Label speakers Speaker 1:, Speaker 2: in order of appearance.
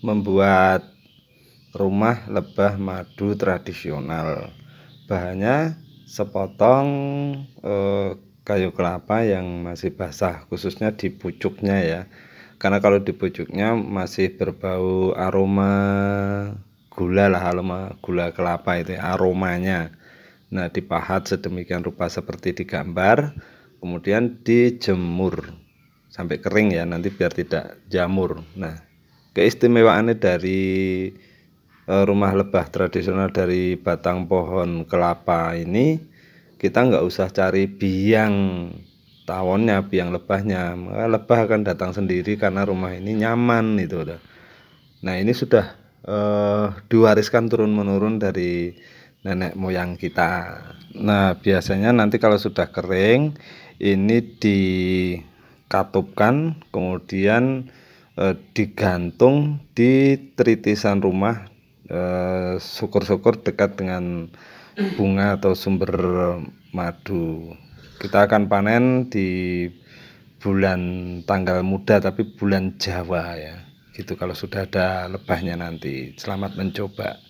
Speaker 1: membuat rumah lebah madu tradisional. Bahannya sepotong eh, kayu kelapa yang masih basah, khususnya di pucuknya ya. Karena kalau di pucuknya masih berbau aroma gula lah, aroma gula kelapa itu ya, aromanya. Nah, dipahat sedemikian rupa seperti di gambar, kemudian dijemur sampai kering ya, nanti biar tidak jamur. Nah, keistimewaannya dari eh, rumah lebah tradisional dari batang pohon kelapa ini kita nggak usah cari biang tawonnya biang lebahnya maka lebah akan datang sendiri karena rumah ini nyaman itu udah nah ini sudah uh, diwariskan turun menurun dari nenek moyang kita nah biasanya nanti kalau sudah kering ini dikatupkan kemudian eh, digantung di tritisan rumah eh, syukur-syukur eh, dekat dengan bunga atau sumber madu kita akan panen di bulan tanggal muda tapi bulan Jawa ya gitu kalau sudah ada lebahnya nanti selamat mencoba